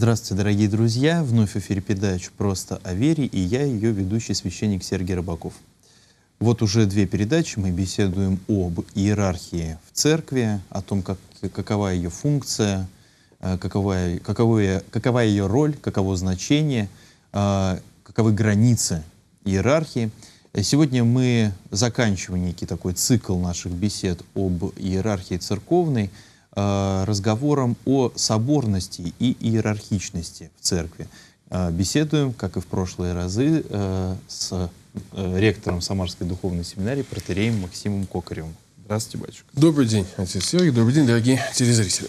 Здравствуйте, дорогие друзья! Вновь в эфире передача «Просто о вере» и я, ее ведущий священник Сергей Рыбаков. Вот уже две передачи мы беседуем об иерархии в церкви, о том, как, какова ее функция, какова, э, какова, какова ее роль, каково значение, э, каковы границы иерархии. Сегодня мы заканчиваем некий такой цикл наших бесед об иерархии церковной – Э, разговором о соборности и иерархичности в церкви. Э, беседуем, как и в прошлые разы, э, с ректором Самарской духовной семинарии протереем Максимом Кокаревым. Здравствуйте, батюшка. Добрый день, отец Сергей. Добрый день, дорогие телезрители.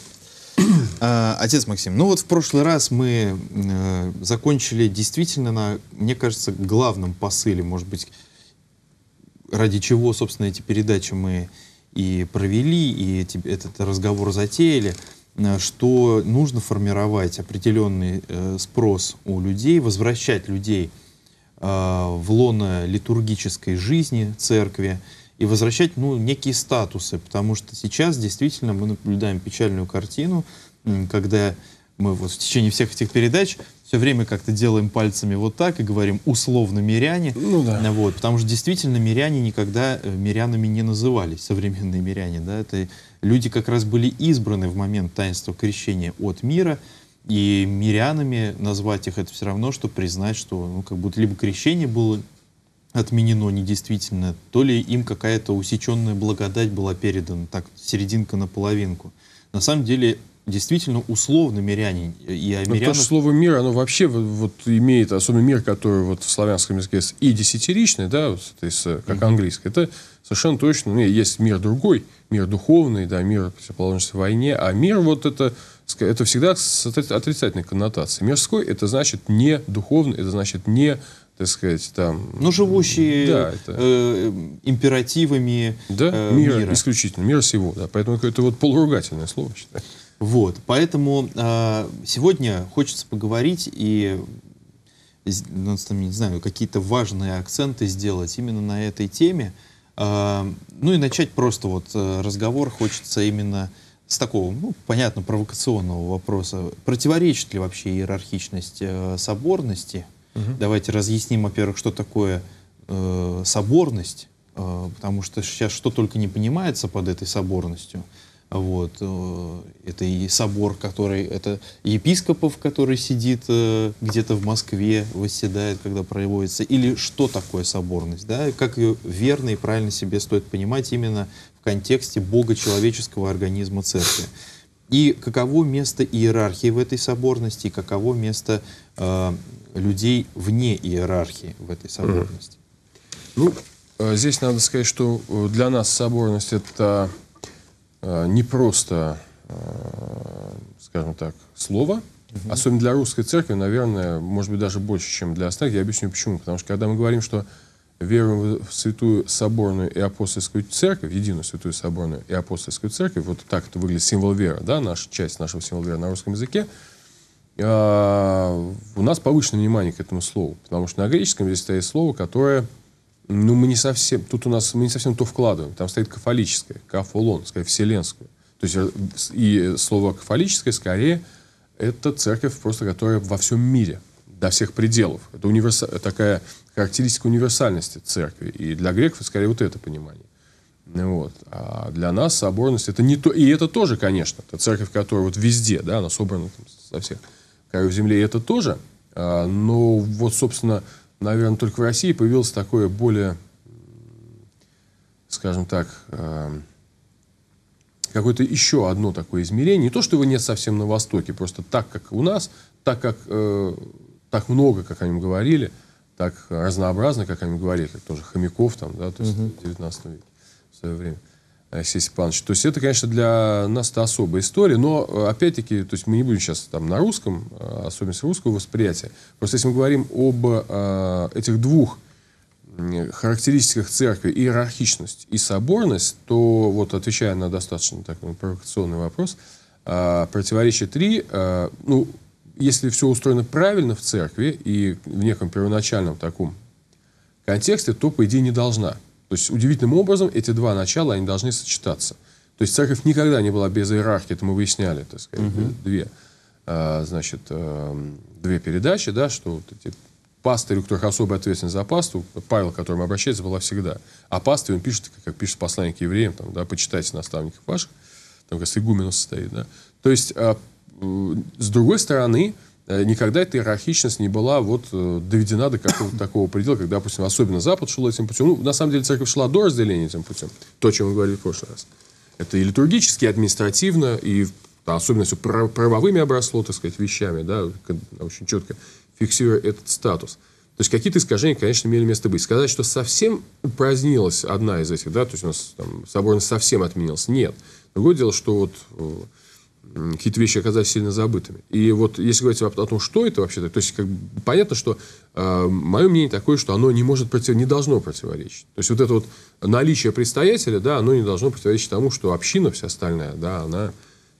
Отец Максим, ну вот в прошлый раз мы э, закончили действительно на, мне кажется, главном посыле, может быть, ради чего, собственно, эти передачи мы и провели, и этот разговор затеяли, э, что нужно формировать определенный э, спрос у людей, возвращать людей э, в лоно литургической жизни церкви и возвращать ну, некие статусы, потому что сейчас действительно мы наблюдаем печальную картину, когда мы вот в течение всех этих передач все время как-то делаем пальцами вот так и говорим условно миряне. Ну да. Вот, потому что действительно миряне никогда э, мирянами не назывались, современные миряне. Да? Это люди как раз были избраны в момент таинства крещения от мира, и мирянами назвать их это все равно, что признать, что ну, как будто либо крещение было отменено недействительно, то ли им какая-то усеченная благодать была передана, так, серединка на половинку. На самом деле действительно условно мирянин. Э, и ну, амирян... Но то же слово «мир», оно вообще вот имеет, особенно мир, который вот в славянском языке и десятиричный, да, вот, то есть, э, как mm-hmm. английский, это совершенно точно, ну, есть мир другой, мир духовный, да, мир противоположности войне, а мир вот это, это всегда с отрицательной коннотацией. Мирской – это значит не духовный, это значит не так сказать, там... Ну, живущие да, это... э, императивами да? Э, мир мира, исключительно, мир всего. Да. Поэтому это вот полуругательное слово, считаю. Вот, поэтому э, сегодня хочется поговорить и, ну, там, не знаю, какие-то важные акценты сделать именно на этой теме. Э, ну и начать просто вот э, разговор хочется именно с такого, ну, понятно, провокационного вопроса. Противоречит ли вообще иерархичность э, соборности? Угу. Давайте разъясним, во-первых, что такое э, соборность, э, потому что сейчас что только не понимается под этой соборностью. Вот. Э, это и собор, который... Это епископов, который сидит э, где-то в Москве, восседает, когда проводится. Или что такое соборность, да? Как ее верно и правильно себе стоит понимать именно в контексте Бога человеческого организма церкви. И каково место иерархии в этой соборности, и каково место э, людей вне иерархии в этой соборности? Ну, э, здесь надо сказать, что для нас соборность — это Э, не просто, э, скажем так, слово, Угу. Особенно для русской церкви, наверное, может быть, даже больше, чем для остальных. Я объясню почему. Потому что когда мы говорим, что веруем в Святую Соборную и Апостольскую Церковь, единую Святую Соборную и Апостольскую Церковь, вот так это выглядит символ веры, да, наша часть нашего символа веры на русском языке, э, у нас повышенное внимание к этому слову. Потому что на греческом здесь стоит слово, которое ну, мы не совсем, тут у нас, мы не совсем то вкладываем. Там стоит кафолическое, кафолонское, вселенское. То есть, э, и слово кафолическое скорее это церковь просто, которая во всем мире, до всех пределов. Это универс... такая характеристика универсальности церкви. И для греков скорее вот это понимание. Ну вот. А для нас соборность это не то. И это тоже, конечно, это церковь, которая вот везде, да, она собрана там, со всех краев земли, и это тоже. А, но вот, собственно, наверное, только в России появилось такое более, скажем так, эм, какое-то еще одно такое измерение. Не то, что его нет совсем на Востоке, просто так, как у нас, так, как, э, так много, как о нем говорили, так разнообразно, как они говорили, как тоже Хомяков там, да, то есть угу. 19 веке в свое время. Э, Сесть Панович. То есть это, конечно, для нас это особая история, но, э, опять-таки, то есть мы не будем сейчас там на русском, э, особенность русского восприятия. Просто если мы говорим об э, этих двух характеристиках церкви, иерархичность и соборность, то, вот отвечая на достаточно такой провокационный вопрос, э, противоречие три. э, ну, если все устроено правильно в церкви и в неком первоначальном таком контексте, то, по идее, не должна то есть удивительным образом эти два начала, они должны сочетаться. То есть церковь никогда не была без иерархии, это мы выясняли, так сказать, угу. две, э, значит, э, две передачи, да, что вот эти пастырь, у которых особая ответственность за пасту, Павел, к которому обращается, была всегда. А пастырь, он пишет, как пишет послание к евреям, там, да, почитайте наставников ваших, там, как раз игумену состоит, да. То есть, с другой стороны, Э, никогда эта иерархичность не была вот э, доведена до какого-то такого предела, когда, допустим, особенно Запад шел этим путем. Ну, на самом деле, церковь шла до разделения этим путем. То, о чем мы говорили в прошлый раз. Это и литургически, и административно, и особенно все правовыми обросло, так сказать, вещами, да, очень четко фиксируя этот статус. То есть какие-то искажения, конечно, имели место быть. Сказать, что совсем упразднилась одна из этих, да, то есть у нас там соборность совсем отменилась, нет. Другое дело, что вот э, какие-то вещи оказались сильно забытыми. И вот если говорить о, о том, что это вообще, -то, то есть как бы, понятно, что э, а, мое мнение такое, что оно не может против, не должно противоречить. То есть вот это вот наличие предстоятеля, да, оно не должно противоречить тому, что община вся остальная, да, она,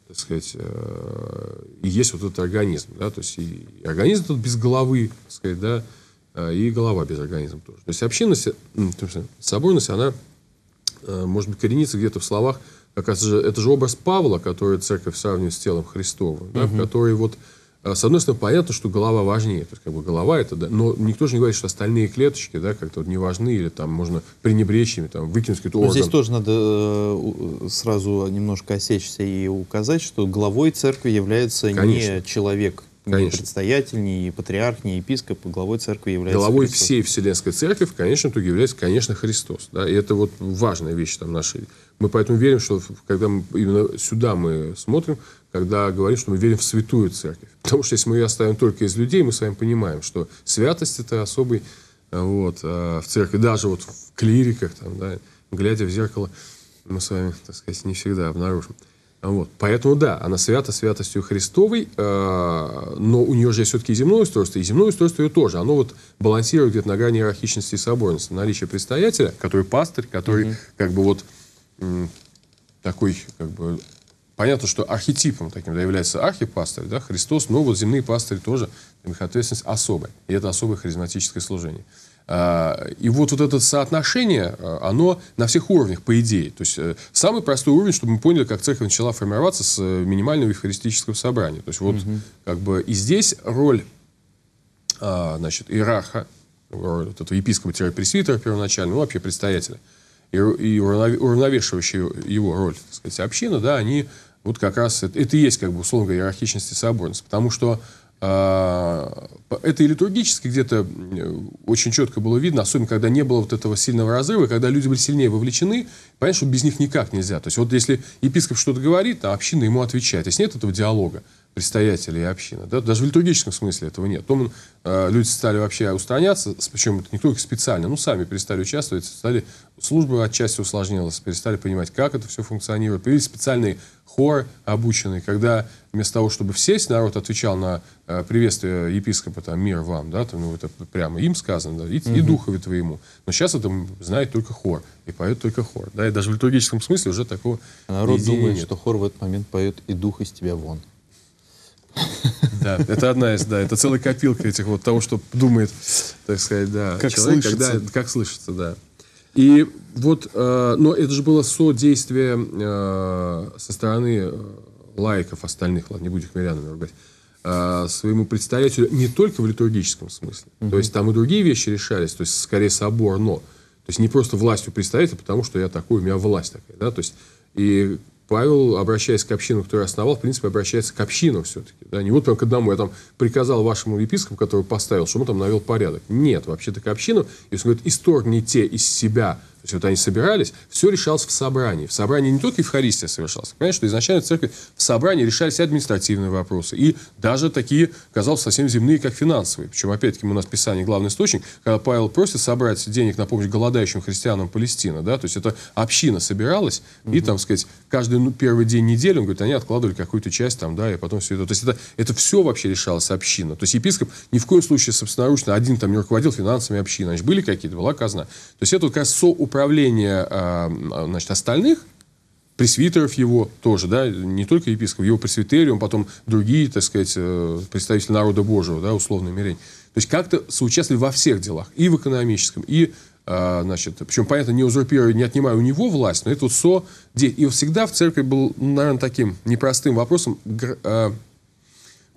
так сказать, э, и есть вот этот организм, да, то есть и, и организм тут без головы, так сказать, да, а, и голова без организма тоже. То есть общинность, соборность, она Э, может быть, коренится где-то в словах, как раз же, это же образ Павла, который церковь сравнивает с телом Христовым, да, угу. который вот, э, с одной стороны, понятно, что голова важнее, то есть, как бы голова это, да, но никто же не говорит, что остальные клеточки, да, как-то вот не важны, или там можно пренебречь ими, там, выкинуть какой-то ну, орган. здесь тоже надо э, сразу немножко осечься и указать, что главой церкви является Конечно. не человек, Конечно. предстоятель, ни патриарх, ни епископ, главой церкви является Главой Христос. всей Вселенской Церкви, в конечном итоге, является, конечно, Христос. Да? И это вот важная вещь там нашей. Мы поэтому верим, что когда мы, именно сюда мы смотрим, когда говорим, что мы верим в святую церковь. Потому что если мы ее оставим только из людей, мы с вами понимаем, что святость – это особый э, вот, э, в церкви, даже вот в клириках, там, да, глядя в зеркало, мы с вами, так сказать, не всегда обнаружим. Вот. Поэтому да, она свята святостью Христовой, э, но у нее же есть все-таки земное устройство, и земное устройство ее тоже. Оно вот балансирует где-то на грани иерархичности и соборности. Наличие предстоятеля, который пастырь, который Mm -hmm. как бы вот такой как бы... Понятно, что архетипом таким да, является архипастырь, да, Христос, но вот земные пастыри тоже, их ответственность особая. И это особое харизматическое служение. А, и вот, вот это соотношение, а, оно на всех уровнях, по идее. То есть э, самый простой уровень, чтобы мы поняли, как церковь начала формироваться с э, минимального евхаристического собрания. То есть вот угу. как бы и здесь роль а, значит, иерарха, роль вот этого епископа-пресвитера первоначально, ну вообще предстоятеля, и, уравновешивающая его роль, так сказать, община, да, они вот как раз, это, это и есть как бы условно иерархичность и соборность, потому что а, это и литургически где-то э, очень четко было видно, особенно когда не было вот этого сильного разрыва, когда люди были сильнее вовлечены, Понятно, что без них никак нельзя. То есть вот если епископ что-то говорит, а община ему отвечает. Если нет этого диалога предстоятеля и общины, да, даже в литургическом смысле этого нет. Потом э, люди стали вообще устраняться, причем это никто их специально, ну, сами перестали участвовать, стали, служба отчасти усложнилась, перестали понимать, как это все функционирует. Появились специальные хор обученные, когда вместо того, чтобы сесть, народ отвечал на э, приветствие епископа, там, мир вам, да, там, ну, это прямо им сказано, да, и, угу. и духове твоему. Но сейчас это знает только хор, и поет только хор, да, и даже в литургическом смысле уже такого Народ думает, нет. что хор в этот момент поет «И дух из тебя вон». Да, это одна из, да, это целая копилка этих вот того, что думает, так сказать, да. Как человек, слышится. Когда, как слышится, да. И вот, э, но это же было содействие э, со стороны э, лайков остальных, ладно, не будем их мирянами ругать, э, своему представителю не только в литургическом смысле. Угу. То есть там и другие вещи решались, то есть скорее собор, но то есть не просто властью представителя, а потому что я такой, у меня власть такая. Да? То есть, и Павел, обращаясь к общинам, которые основал, в принципе, обращается к общинам все-таки. Да? Не вот прям к одному. Я там приказал вашему епископу, который поставил, чтобы он там навел порядок. Нет, вообще-то к общинам. Если он говорит, исторгните из себя то есть вот они собирались, все решалось в собрании. В собрании не только Евхаристия совершалась. Понимаете, что изначально в церкви в собрании решались административные вопросы. И даже такие, казалось, совсем земные, как финансовые. Причем, опять-таки, у нас Писание главный источник, когда Павел просит собрать денег на помощь голодающим христианам Палестина, Да? То есть это община собиралась, угу. и, там сказать, каждый ну, первый день недели, он говорит, они откладывали какую-то часть там, да, и потом все это. То есть это, это все вообще решалось община. То есть епископ ни в коем случае собственноручно один там не руководил финансами общины. Значит, были какие-то, была казна. То есть это вот как раз со управление а, значит, остальных, пресвитеров его тоже, да, не только епископ, его он потом другие, так сказать, э, представители народа Божьего, да, условная мирень. То есть как-то соучаствовали во всех делах, и в экономическом, и а, значит, причем, понятно, не узурпируя, не отнимая у него власть, но это вот со... И всегда в церкви был, наверное, таким непростым вопросом а,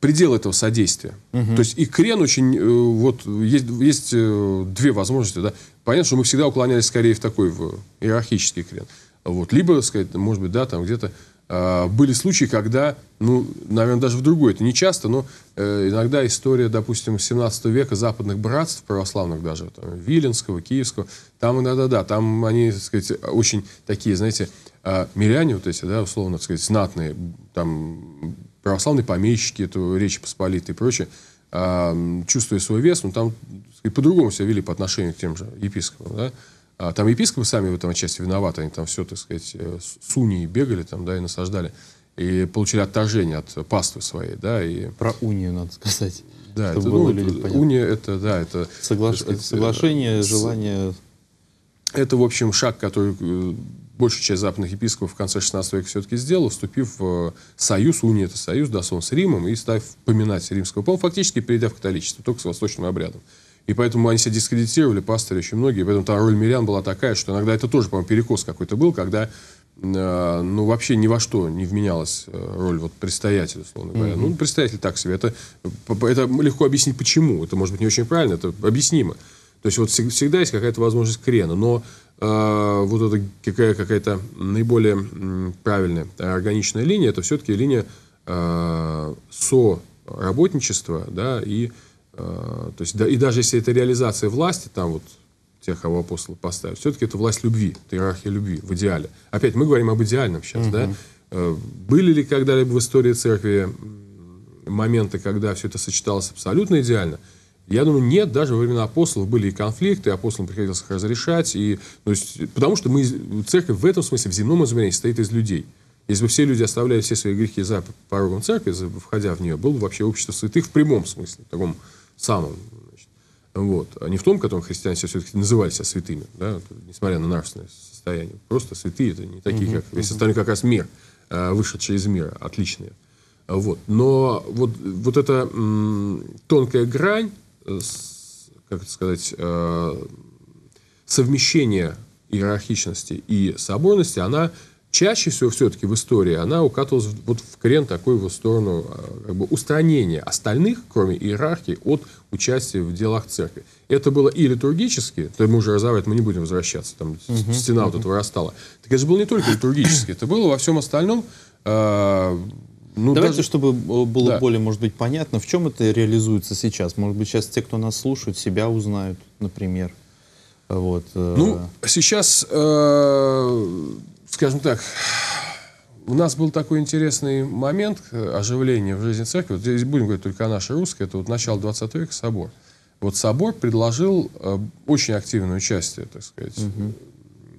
предел этого содействия. Угу. То есть и крен очень... Э, вот есть, есть э, две возможности. Да? понятно, что мы всегда уклонялись скорее в такой в иерархический крен. Вот. Либо, сказать, может быть, да, там где-то э, были случаи, когда, ну, наверное, даже в другой, это не часто, но э, иногда история, допустим, 17 века западных братств, православных даже, там, Виленского, Киевского, там иногда, да, там они, так сказать, очень такие, знаете, э, миряне вот эти, да, условно, так сказать, знатные, там, православные помещики, это Речи посполитые и прочее, э, чувствуя свой вес, ну, там и по-другому себя вели по отношению к тем же епископам, да. А там епископы сами в этом отчасти виноваты, они там все, так сказать, э, суни бегали там, да, и насаждали. И получили отторжение от паствы своей, да, и... Про унию надо сказать. Да, это, было ну, это, уния это, да, это... Согла... Сказать, это соглашение, э, желание... Это, в общем, шаг, который э, большая часть западных епископов в конце 16 века все-таки сделал, вступив в э, союз, уния это союз, да, сон с Римом, и став поминать римского папа, фактически перейдя в католичество, только с восточным обрядом. И поэтому они себя дискредитировали, пастыри еще многие. поэтому там роль мирян была такая, что иногда это тоже, по-моему, перекос какой-то был, когда а, ну, вообще ни во что не вменялась э, роль вот предстоятеля, условно говоря. Mm-hmm. Ну, предстоятель так себе. Это, это легко объяснить, почему. Это, может быть, не очень правильно, это объяснимо. То есть вот всегда есть какая-то возможность крена, но э, вот эта какая, какая-то наиболее правильная, э, органичная линия, это все-таки линия э, а, со работничества, да, и Э, то есть, да, и даже если это реализация власти, там вот тех, кого апостолы поставят, все-таки это власть любви, это иерархия любви в идеале. Опять мы говорим об идеальном сейчас, угу. да? Э, были ли когда-либо в истории церкви моменты, когда все это сочеталось абсолютно идеально? Я думаю, нет, даже во времена апостолов были и конфликты, и апостолам приходилось их разрешать. И, то есть, потому что мы, церковь в этом смысле, в земном измерении, состоит из людей. Если бы все люди оставляли все свои грехи за порогом церкви, входя в нее, было бы вообще общество святых в прямом смысле, в таком самом. Значит. Вот. А не в том, в котором христиане все-таки называли себя святыми, да, несмотря на нравственное состояние. Просто святые это не такие, угу, как угу. весь остальной как раз мир, э, вышедший из мира, отличные. Вот. Но вот, вот эта тонкая грань, э, как это сказать, э, совмещение иерархичности и соборности, она чаще всего все-таки в истории она укатывалась вот в крен такой в сторону а, как бы, устранения остальных, кроме иерархии, от участия в делах церкви. Это было и литургически, то мы уже разобрать, мы не будем возвращаться, там угу, стена угу. вот эта вырастала. Так это же было не только литургически, это было во всем остальном. Э, ну, Давайте, даже... чтобы э, было да. более, может быть, понятно, в чем это реализуется сейчас. Может быть, сейчас те, кто нас слушают, себя узнают, например. Вот. Э. Ну, сейчас... Э скажем так, у нас был такой интересный момент э, оживления в жизни церкви. Вот здесь будем говорить только о нашей русской, это вот начало 20 века собор. Вот собор предложил э, очень активное участие, так сказать, угу.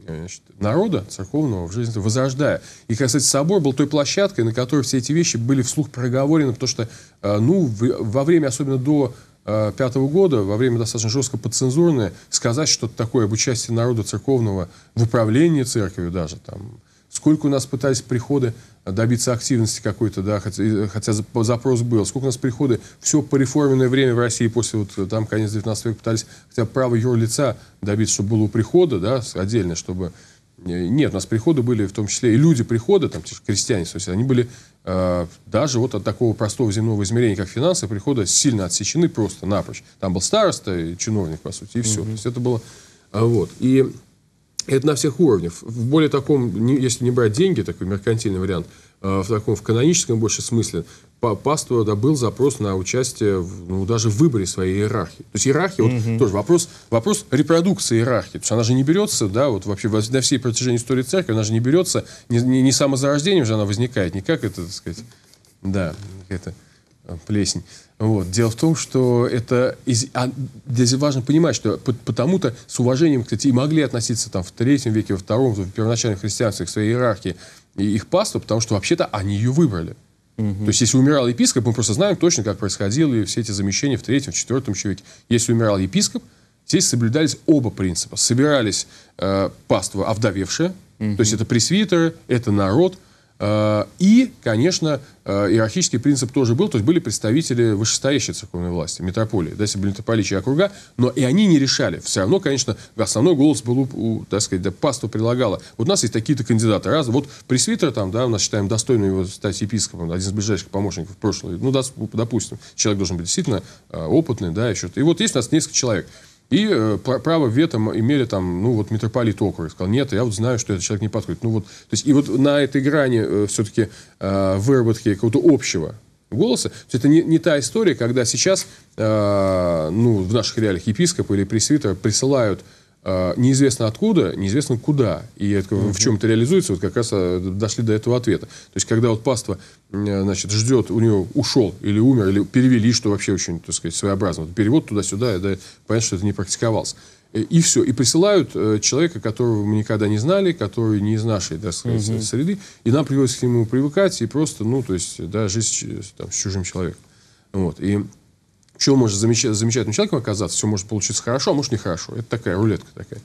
значит, народа церковного в жизни, возрождая. И, кстати, собор был той площадкой, на которой все эти вещи были вслух проговорены, потому что, э, ну, в, во время, особенно до 1995 года, во время достаточно жестко подцензурное, сказать что-то такое об участии народа церковного в управлении церковью даже. Там. Сколько у нас пытались приходы добиться активности какой-то, да, хотя, хотя запрос был. Сколько у нас приходы, все по реформенное время в России после вот э, там конец 19 века пытались хотя бы право юрлица добиться, чтобы было у прихода, да, отдельно, чтобы э, нет, у нас приходы были, в том числе и люди прихода, там, крестьяне, то есть они были Э, даже вот от такого простого земного измерения, как финансы, прихода сильно отсечены просто напрочь. Там был староста и чиновник, по сути, и все. Mm-hmm. То есть это было... Э, вот. И это на всех уровнях. В более таком, если не брать деньги, такой меркантильный вариант, Э, в таком в каноническом больше смысле пастора да, был запрос на участие в, ну, даже в выборе своей иерархии. То есть иерархия, mm-hmm. вот тоже вопрос, вопрос репродукции иерархии. То есть она же не берется, да, вот вообще на всей протяжении истории церкви, она же не берется, не, не, не самозарождением же она возникает, никак это, так сказать, да, это э, плесень. Вот. Дело в том, что это из, а, здесь важно понимать, что по, потому-то с уважением, кстати, и могли относиться там в третьем веке, во втором, в первоначальном христианстве к своей иерархии, и их паству, потому что вообще-то они ее выбрали. Угу. То есть, если умирал епископ, мы просто знаем точно, как происходило и все эти замещения в третьем, в четвертом еще Если умирал епископ, здесь соблюдались оба принципа. Собирались э, паства овдовевшие, угу. то есть это пресвитеры, это народ – Э, и, конечно, э, иерархический принцип тоже был, то есть были представители вышестоящей церковной власти, метрополии, да, если округа, но и они не решали. Все равно, конечно, основной голос был у, у так сказать, да, паства прилагала. Вот у нас есть такие-то кандидаты. Раз, вот пресвитер там, да, у нас считаем достойным его стать епископом, один из ближайших помощников прошлого, ну, да, допустим, человек должен быть действительно э, опытный, да, еще. И вот есть у нас несколько человек. И э, право вето имели там, ну, вот митрополит округ. Сказал, нет, я вот знаю, что этот человек не подходит. Ну, вот, то есть, и вот на этой грани э, все-таки э, выработки какого-то общего голоса. То есть это не, не та история, когда сейчас, э, ну, в наших реалиях епископ или пресвитер присылают а, неизвестно откуда, неизвестно куда. И это, угу. в чем это реализуется, вот как раз а, дошли до этого ответа. То есть, когда вот паства а, значит, ждет, у него ушел или умер, или перевели, что вообще очень, так сказать, своеобразно. Вот перевод туда-сюда, да, понятно, что это не практиковался. И, и все. И присылают э, человека, которого мы никогда не знали, который не из нашей, так сказать, угу. среды. И нам приходится к нему привыкать и просто, ну, то есть, да, жизнь там, с чужим человеком. Вот. И чего может замеч... замечательным человеком оказаться, все может получиться хорошо, а может нехорошо. Это такая рулетка такая.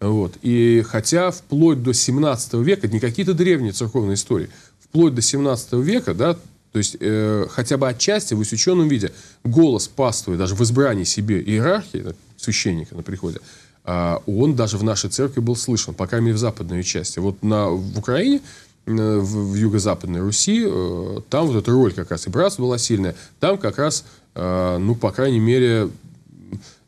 Вот. И хотя вплоть до 17 века, не какие-то древние церковные истории, вплоть до 17 века, да, то есть э, хотя бы отчасти в усеченном виде голос паствы, даже в избрании себе иерархии, священника на приходе, э, он даже в нашей церкви был слышен, по крайней мере, в западной части. Вот на, в Украине э, в, в юго-западной Руси, э, там вот эта роль как раз и братство была сильная, там как раз Э, ну, по крайней мере,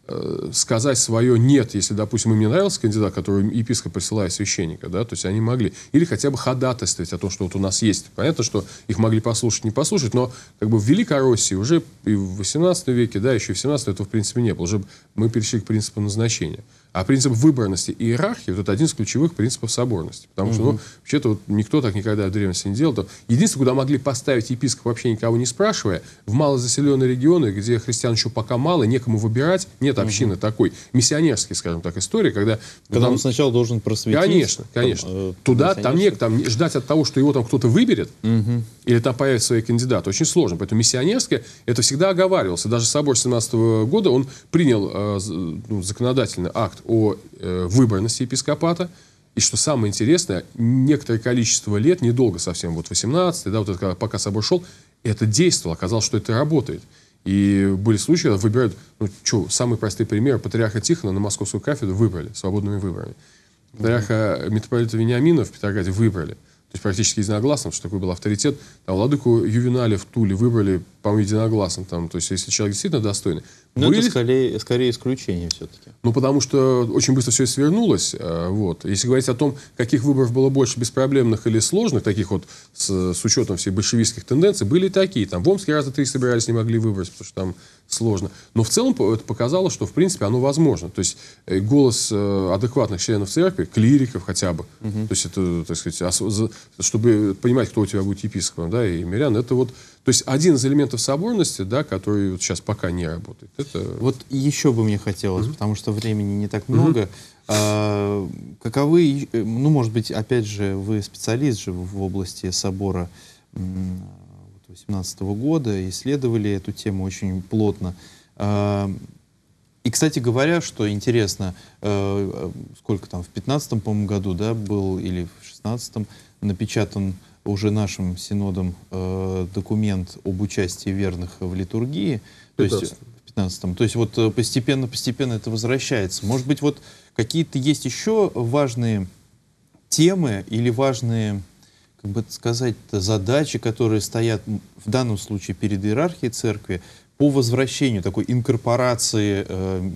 э, сказать свое «нет», если, допустим, им не нравился кандидат, который епископ присылает священника, да, то есть они могли, или хотя бы ходатайствовать о том, что вот у нас есть. Понятно, что их могли послушать, не послушать, но как бы в Великой уже и в XVIII веке, да, еще в XVII этого, в принципе, не было. Уже мы перешли к принципу назначения. А принцип выборности и иерархии вот это один из ключевых принципов соборности. Потому угу. что, ну, вообще-то вот никто так никогда в древности не делал. То единственное, куда могли поставить епископ вообще никого не спрашивая, в малозаселенные регионы, где христиан еще пока мало, некому выбирать, нет общины угу. такой миссионерский, скажем так, история, когда... Когда там... он сначала должен просветить. Конечно, конечно. Там, э, Туда, там не там ждать от того, что его там кто-то выберет, угу. или там появится свой кандидат, очень сложно. Поэтому миссионерское, это всегда оговаривался. Даже собор 17 -го года, он принял э, ну, законодательный акт о э, выборности епископата. И что самое интересное, некоторое количество лет, недолго совсем, вот 18 да, вот это, когда, пока собор шел, это действовало, оказалось, что это работает. И были случаи, когда выбирают, ну, что, самые простые примеры, патриарха Тихона на московскую кафедру выбрали свободными выборами. Патриарха митрополита Вениамина в Петрограде выбрали. То есть практически единогласно, что такой был авторитет. Там Владыку Ювеналя в Туле выбрали, по-моему, единогласно. Там, то есть если человек действительно достойный. Ну, это скорее, скорее исключение все-таки. Ну, потому что очень быстро все свернулось. Э, вот. Если говорить о том, каких выборов было больше, беспроблемных или сложных, таких вот с, с учетом всех большевистских тенденций, были такие. Там в Омске раза три собирались, не могли выбрать, потому что там сложно. Но в целом это показало, что, в принципе, оно возможно. То есть э, голос э, адекватных членов церкви, клириков хотя бы, угу. то есть это, так сказать, чтобы понимать, кто у тебя будет епископом, да, и мирян, это вот... То есть один из элементов соборности, да, который вот сейчас пока не работает, это... Вот еще бы мне хотелось, угу. потому что времени не так много. Угу. А, каковы, ну, может быть, опять же, вы специалист же в области собора 2018 года, исследовали эту тему очень плотно. А, и, кстати говоря, что интересно, э, сколько там, в 15-м, по году, да, был, или в 16-м, напечатан уже нашим синодом э, документ об участии верных в литургии. 15. То есть 15-м. То есть вот постепенно-постепенно э, это возвращается. Может быть, вот какие-то есть еще важные темы или важные, как бы сказать, задачи, которые стоят в данном случае перед иерархией церкви по возвращению такой инкорпорации э,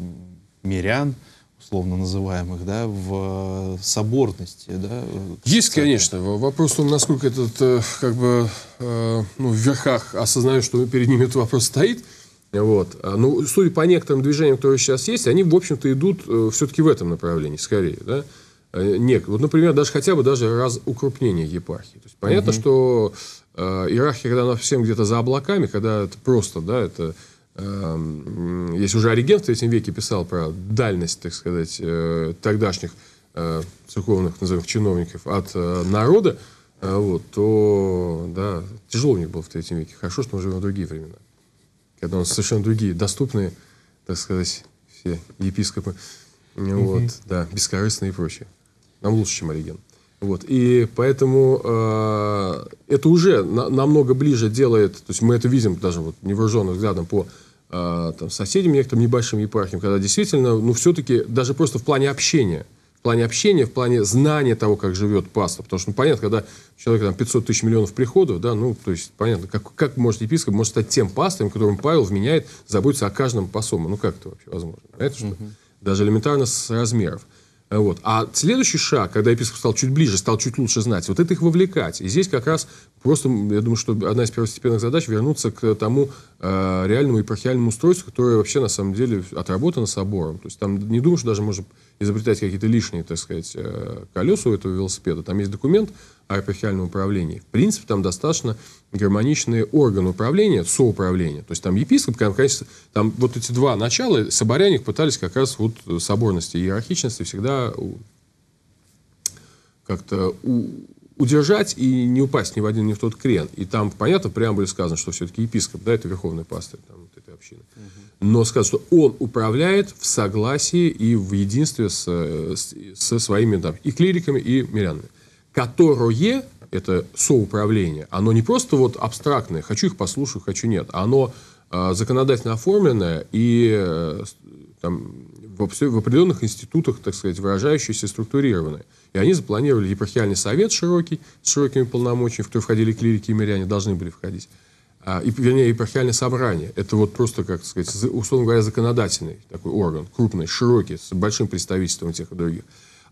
мирян, условно называемых, да, в э, соборности, да? Э, есть, конечно. Вопрос в том, насколько этот, как бы, э, ну, в верхах осознают, что перед ними этот вопрос стоит – вот. А, ну, судя по некоторым движениям, которые сейчас есть, они, в общем-то, идут э, все-таки в этом направлении, скорее, да? А, Нет. Вот, например, даже хотя бы даже раз укрупнение епархии. То есть, понятно, угу. что э, иерархия, когда она всем где-то за облаками, когда это просто, да, это... Э, есть уже Ориген в третьем веке писал про дальность, так сказать, э, тогдашних э, церковных, назовем, чиновников от э, народа, э, вот, то, да, тяжело у них было в третьем веке. Хорошо, что мы живем в другие времена когда у нас совершенно другие, доступные, так сказать, все епископы, вот, угу. да, бескорыстные и прочее. Нам лучше, чем Ориген. Вот, и поэтому э, это уже на, намного ближе делает, то есть мы это видим даже вот невооруженным взглядом по э, там, соседям, некоторым небольшим епархиям, когда действительно, ну, все-таки даже просто в плане общения – в плане общения, в плане знания того, как живет паства. Потому что, ну, понятно, когда человек там 500 тысяч миллионов приходов, да, ну, то есть, понятно, как, как может епископ может стать тем пастором, которым Павел вменяет, заботится о каждом по Ну, как это вообще возможно? Это что? Даже элементарно с размеров. Э, вот. А следующий шаг, когда епископ стал чуть ближе, стал чуть лучше знать, вот это их вовлекать. И здесь как раз просто, я думаю, что одна из первостепенных задач вернуться к тому, э, реальному епархиальному устройству, которое вообще на самом деле отработано собором. То есть там не думаю, что даже можно изобретать какие-то лишние, так сказать, э, колеса у этого велосипеда. Там есть документ о епархиальном управлении. В принципе, там достаточно гармоничные органы управления, соуправления. То есть там епископ, конечно, там вот эти два начала, соборяне пытались как раз вот соборности и иерархичности всегда как-то удержать и не упасть ни в один, ни в тот крен. И там, понятно, прямо были сказано, что все-таки епископ, да, это верховный пастырь там, вот этой общины. Угу. Но сказано, что он управляет в согласии и в единстве с, э, с, со своими там, и клириками, и мирянами. Которое, это соуправление, оно не просто вот абстрактное, хочу их послушать, хочу нет, а оно э, законодательно оформленное и э, там, в, в определенных институтах, так сказать, выражающиеся структурированные. И они запланировали епархиальный совет широкий, с широкими полномочиями, в который входили клирики и миряне, должны были входить. А, и, вернее, епархиальное собрание. Это вот просто, как сказать, условно говоря, законодательный такой орган, крупный, широкий, с большим представительством тех и других.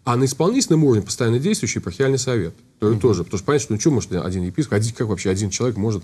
А на исполнительном уровне постоянно действующий епархиальный совет. Который mm-hmm. тоже. Потому что понятно, что ну что может один епископ, один, как вообще один человек может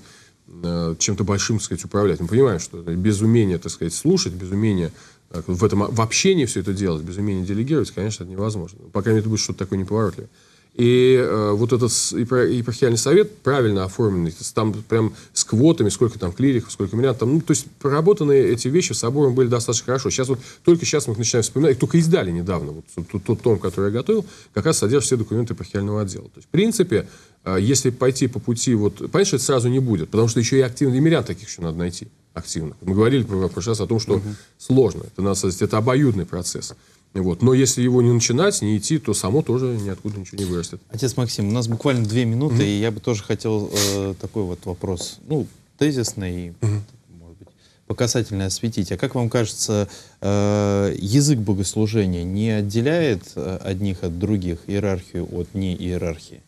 э, чем-то большим, так сказать, управлять. Мы понимаем, что без умения, так сказать, слушать, без умения так, в этом в общении все это делать, без умения делегировать, конечно, это невозможно. По крайней мере, это будет что-то такое неповоротливое. И э, вот этот епархиальный совет правильно оформленный, там прям с квотами, сколько там клириков, сколько меня там, ну, то есть проработанные эти вещи собором были достаточно хорошо. Сейчас вот, только сейчас мы их начинаем вспоминать, их только издали недавно, вот тот, тот том, который я готовил, как раз содержит все документы епархиального отдела. То есть, в принципе, э, если пойти по пути, вот, понимаешь, это сразу не будет, потому что еще и активных демирян таких еще надо найти активно. Мы говорили в прошлый раз о том, что угу. сложно. Это, нас, это обоюдный процесс. Вот. Но если его не начинать, не идти, то само тоже ниоткуда ничего не вырастет. Отец Максим, у нас буквально две минуты, угу. и я бы тоже хотел э, такой вот вопрос, ну, тезисный угу. может быть, показательно осветить. А как вам кажется, э, язык богослужения не отделяет э, одних от других иерархию от неиерархии?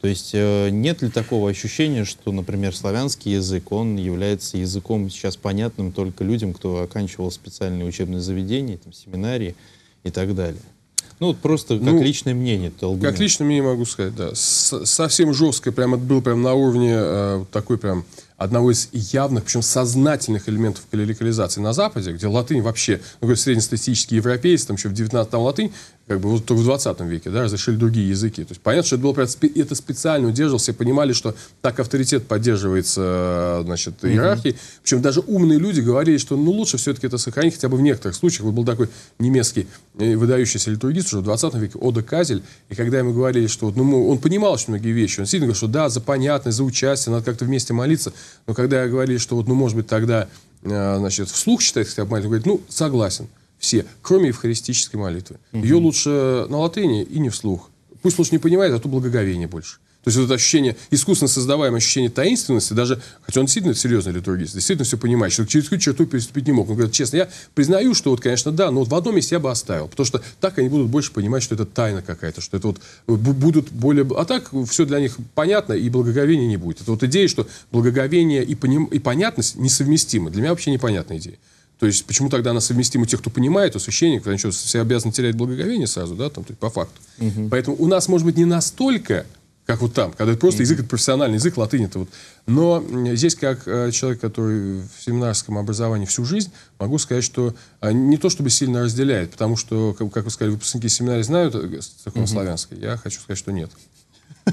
То есть э, нет ли такого ощущения, что, например, славянский язык, он является языком сейчас понятным только людям, кто оканчивал специальные учебные заведения, там, семинарии и так далее? Ну, вот просто как ну, личное мнение. Толгуна. Как личное мнение могу сказать, да. С совсем жестко, прям это был прям на уровне э, такой прям одного из явных, причем сознательных элементов локализации на Западе, где латынь вообще, ну, среднестатистический европеец, там еще в 19-м латынь, как бы вот только в 20 веке, да, разрешили другие языки. То есть понятно, что это было это специально удерживалось, все понимали, что так авторитет поддерживается, значит, иерархией. Mm-hmm. Причем даже умные люди говорили, что ну лучше все-таки это сохранить, хотя бы в некоторых случаях. Вот был такой немецкий э, выдающийся литургист уже в 20 веке, Ода Казель, и когда ему говорили, что ну, он понимал очень многие вещи, он сильно говорил, что да, за понятность, за участие, надо как-то вместе молиться – но когда говорили, что вот, ну, может быть, тогда, э, значит, вслух читать хотя бы молитву, говорит, ну, согласен, все, кроме евхаристической молитвы. Ее лучше на латыни и не вслух. Пусть лучше не понимает, а то благоговение больше. То есть вот это ощущение, искусственно создаваемое ощущение таинственности, даже, хотя он действительно серьезный литургист, действительно все понимает, что через какую черту переступить не мог. Он говорит, честно, я признаю, что вот, конечно, да, но вот в одном месте я бы оставил, потому что так они будут больше понимать, что это тайна какая-то, что это вот э, будут более... А так все для них понятно, и благоговения не будет. Это вот идея, что благоговение и, поним... и понятность несовместимы. Для меня вообще непонятная идея. То есть почему тогда она совместима у тех, кто понимает, у священников, они что, все обязаны терять благоговение сразу, да, там, то есть по факту. Угу. Поэтому у нас, может быть, не настолько как вот там, когда это просто mm-hmm. язык, это профессиональный язык, латынь это вот. Но здесь, как э, человек, который в семинарском образовании всю жизнь, могу сказать, что э, не то чтобы сильно разделяет, потому что, как, как вы сказали, выпускники семинарии знают церковно э, mm-hmm. я хочу сказать, что нет.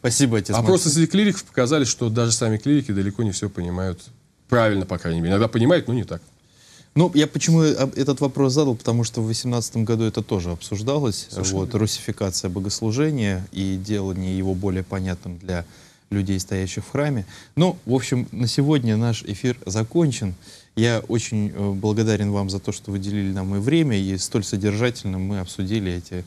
Спасибо, отец. А просто среди клириков показали, что даже сами клирики далеко не все понимают правильно, по крайней мере. Иногда понимают, но не так. Ну, я почему этот вопрос задал, потому что в 2018 году это тоже обсуждалось. Совершенно. Вот, русификация богослужения и делание его более понятным для людей, стоящих в храме. Ну, в общем, на сегодня наш эфир закончен. Я очень э, благодарен вам за то, что вы делили нам и время, и столь содержательно мы обсудили эти,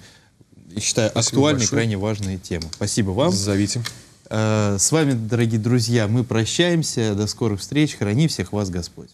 считаю, Спасибо актуальные, большое. крайне важные темы. Спасибо вам. Зовите. Э, с вами, дорогие друзья, мы прощаемся. До скорых встреч. Храни всех вас Господь.